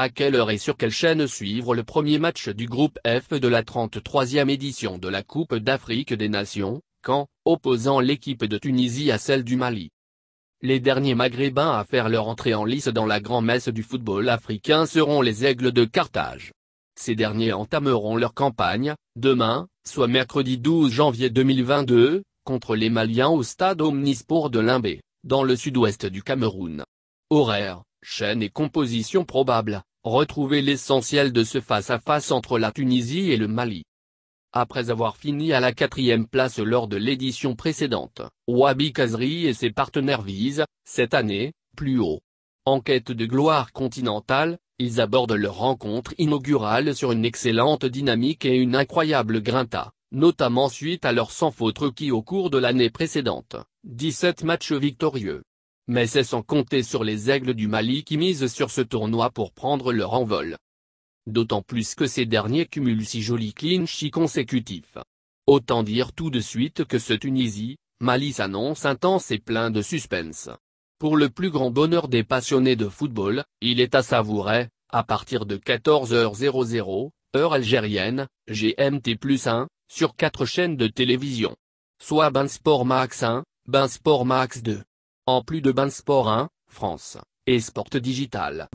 à quelle heure et sur quelle chaîne suivre le premier match du groupe F de la 33e édition de la Coupe d'Afrique des Nations, quand, opposant l'équipe de Tunisie à celle du Mali. Les derniers maghrébins à faire leur entrée en lice dans la grand-messe du football africain seront les Aigles de Carthage. Ces derniers entameront leur campagne, demain, soit mercredi 12 janvier 2022, contre les Maliens au stade Omnisport de Limbé, dans le sud-ouest du Cameroun. Horaire, chaîne et composition probable. Retrouvez l'essentiel de ce face-à-face entre la Tunisie et le Mali. Après avoir fini à la quatrième place lors de l'édition précédente, Wabi Kazri et ses partenaires visent, cette année, plus haut. En quête de gloire continentale, ils abordent leur rencontre inaugurale sur une excellente dynamique et une incroyable grinta, notamment suite à leur sans faute qui au cours de l'année précédente, 17 matchs victorieux mais c'est sans compter sur les aigles du Mali qui misent sur ce tournoi pour prendre leur envol. D'autant plus que ces derniers cumulent si jolis clinchis consécutifs. Autant dire tout de suite que ce Tunisie, Mali s'annonce intense et plein de suspense. Pour le plus grand bonheur des passionnés de football, il est à savourer, à partir de 14h00, heure algérienne, GMT plus 1, sur quatre chaînes de télévision. Soit Bainsport Max 1, Bainsport Max 2, en plus de BainSport 1, France, et Sport Digital.